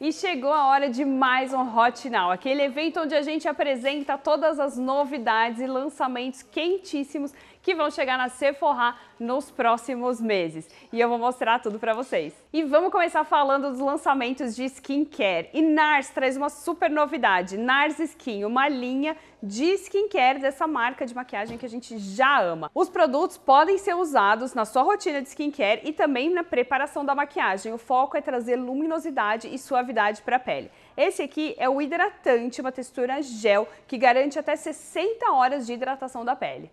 E chegou a hora de mais um Hot Now, aquele evento onde a gente apresenta todas as novidades e lançamentos quentíssimos que vão chegar na Sephora nos próximos meses. E eu vou mostrar tudo para vocês. E vamos começar falando dos lançamentos de skincare. E NARS traz uma super novidade, NARS Skin, uma linha de skincare dessa marca de maquiagem que a gente já ama. Os produtos podem ser usados na sua rotina de skincare e também na preparação da maquiagem. O foco é trazer luminosidade e suavidade para a pele. Esse aqui é o hidratante, uma textura gel que garante até 60 horas de hidratação da pele.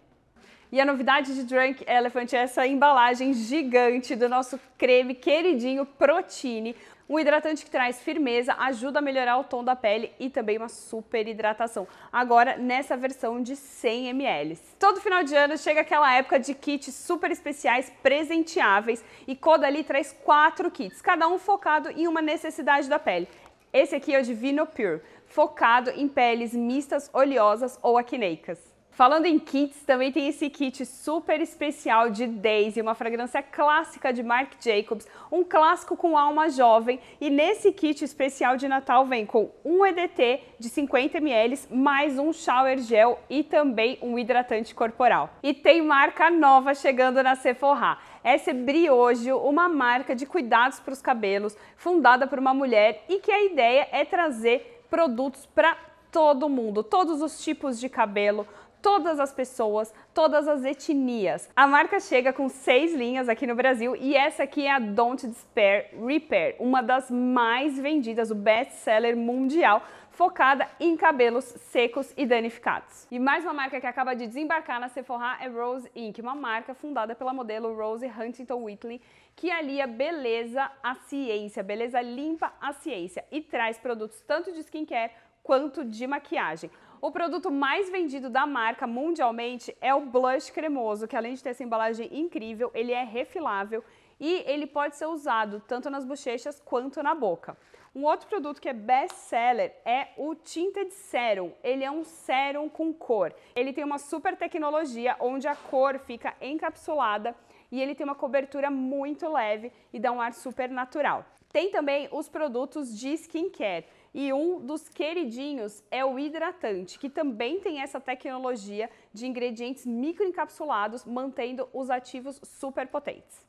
E a novidade de Drunk Elephant é essa embalagem gigante do nosso creme queridinho Protine. Um hidratante que traz firmeza, ajuda a melhorar o tom da pele e também uma super hidratação. Agora nessa versão de 100 ml. Todo final de ano chega aquela época de kits super especiais presenteáveis e Codali traz quatro kits, cada um focado em uma necessidade da pele. Esse aqui é o de Vino Pure, focado em peles mistas, oleosas ou acneicas. Falando em kits, também tem esse kit super especial de Daisy, uma fragrância clássica de Marc Jacobs, um clássico com alma jovem. E nesse kit especial de Natal vem com um EDT de 50 ml, mais um shower gel e também um hidratante corporal. E tem marca nova chegando na Sephora. Essa é Briojo, uma marca de cuidados para os cabelos, fundada por uma mulher e que a ideia é trazer produtos para todo mundo, todos os tipos de cabelo, todas as pessoas, todas as etnias. A marca chega com seis linhas aqui no Brasil e essa aqui é a Don't Despair Repair, uma das mais vendidas, o best-seller mundial focada em cabelos secos e danificados. E mais uma marca que acaba de desembarcar na Sephora é Rose Inc., uma marca fundada pela modelo Rose Huntington Whitley, que alia beleza à ciência, beleza limpa à ciência e traz produtos tanto de skincare quanto de maquiagem. O produto mais vendido da marca mundialmente é o blush cremoso, que além de ter essa embalagem incrível, ele é refilável e ele pode ser usado tanto nas bochechas quanto na boca. Um outro produto que é best seller é o Tinted Serum. Ele é um sérum com cor. Ele tem uma super tecnologia onde a cor fica encapsulada e ele tem uma cobertura muito leve e dá um ar super natural. Tem também os produtos de skincare. E um dos queridinhos é o hidratante, que também tem essa tecnologia de ingredientes microencapsulados, mantendo os ativos superpotentes.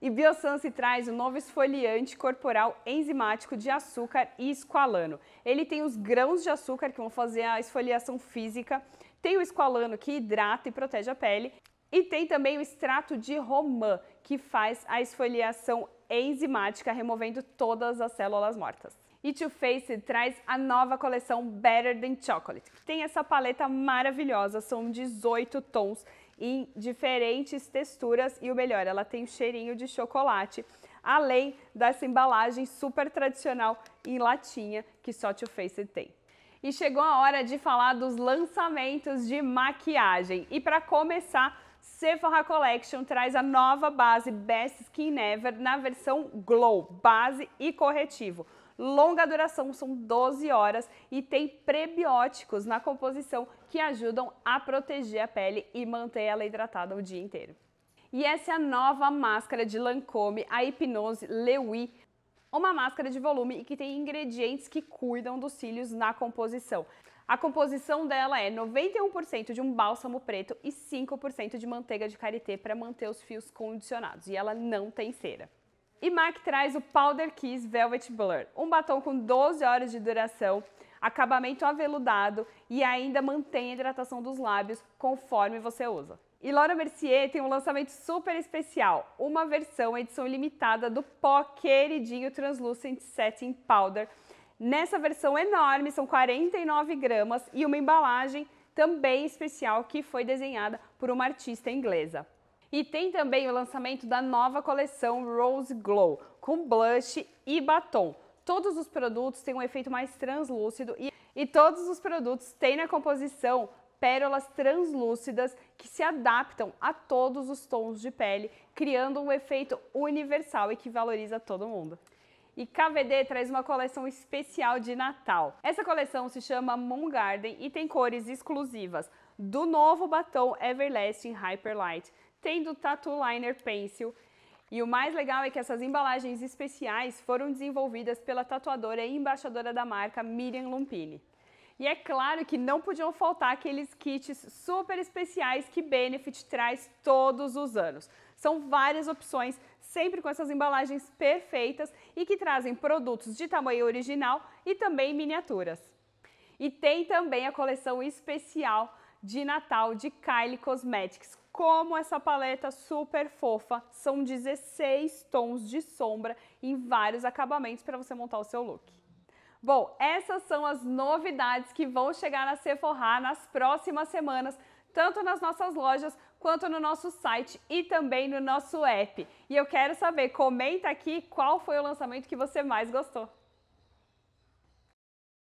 E Biosense traz o um novo esfoliante corporal enzimático de açúcar e esqualano. Ele tem os grãos de açúcar que vão fazer a esfoliação física, tem o esqualano que hidrata e protege a pele e tem também o extrato de romã que faz a esfoliação enzimática, removendo todas as células mortas. E Too Faced traz a nova coleção Better Than Chocolate, que tem essa paleta maravilhosa, são 18 tons em diferentes texturas e o melhor, ela tem um cheirinho de chocolate, além dessa embalagem super tradicional em latinha que só Too Faced tem. E chegou a hora de falar dos lançamentos de maquiagem. E para começar, Sephora Collection traz a nova base Best Skin Ever na versão Glow, base e corretivo longa duração, são 12 horas e tem prebióticos na composição que ajudam a proteger a pele e manter ela hidratada o dia inteiro. E essa é a nova máscara de Lancôme, a Hipnose Lewy uma máscara de volume e que tem ingredientes que cuidam dos cílios na composição. A composição dela é 91% de um bálsamo preto e 5% de manteiga de karité para manter os fios condicionados e ela não tem cera. E MAC traz o Powder Kiss Velvet Blur, um batom com 12 horas de duração, acabamento aveludado e ainda mantém a hidratação dos lábios conforme você usa. E Laura Mercier tem um lançamento super especial, uma versão edição limitada do pó queridinho Translucent Setting Powder. Nessa versão enorme, são 49 gramas e uma embalagem também especial que foi desenhada por uma artista inglesa. E tem também o lançamento da nova coleção Rose Glow, com blush e batom. Todos os produtos têm um efeito mais translúcido e, e todos os produtos têm na composição pérolas translúcidas que se adaptam a todos os tons de pele, criando um efeito universal e que valoriza todo mundo. E KVD traz uma coleção especial de Natal. Essa coleção se chama Moon Garden e tem cores exclusivas, do novo batom Everlasting Hyperlight, Light, tendo Tattoo Liner Pencil. E o mais legal é que essas embalagens especiais foram desenvolvidas pela tatuadora e embaixadora da marca Miriam Lumpini. E é claro que não podiam faltar aqueles kits super especiais que Benefit traz todos os anos. São várias opções, sempre com essas embalagens perfeitas e que trazem produtos de tamanho original e também miniaturas. E tem também a coleção especial de Natal de Kylie Cosmetics. Como essa paleta super fofa, são 16 tons de sombra em vários acabamentos para você montar o seu look. Bom, essas são as novidades que vão chegar na Sephora nas próximas semanas, tanto nas nossas lojas quanto no nosso site e também no nosso app. E eu quero saber, comenta aqui qual foi o lançamento que você mais gostou.